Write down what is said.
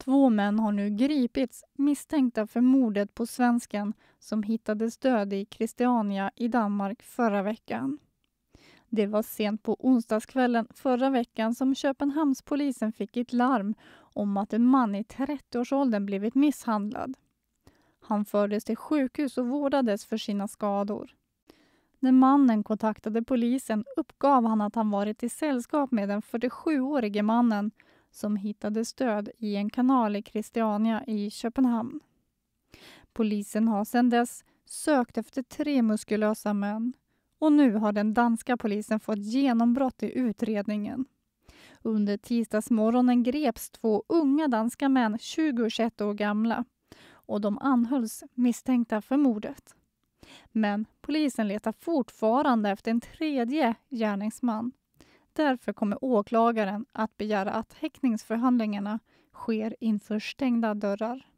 Två män har nu gripits misstänkta för mordet på svensken som hittades död i Christiania i Danmark förra veckan. Det var sent på onsdagskvällen förra veckan som Köpenhamnspolisen fick ett larm om att en man i 30-årsåldern blivit misshandlad. Han fördes till sjukhus och vårdades för sina skador. När mannen kontaktade polisen uppgav han att han varit i sällskap med den 47-årige mannen som hittades död i en kanal i Christiania i Köpenhamn. Polisen har sedan dess sökt efter tre muskulösa män och nu har den danska polisen fått genombrott i utredningen. Under tisdagsmorgonen greps två unga danska män, 20 och 21 år gamla och de anhölls misstänkta för mordet. Men polisen letar fortfarande efter en tredje gärningsman Därför kommer åklagaren att begära att häktningsförhandlingarna sker inför stängda dörrar.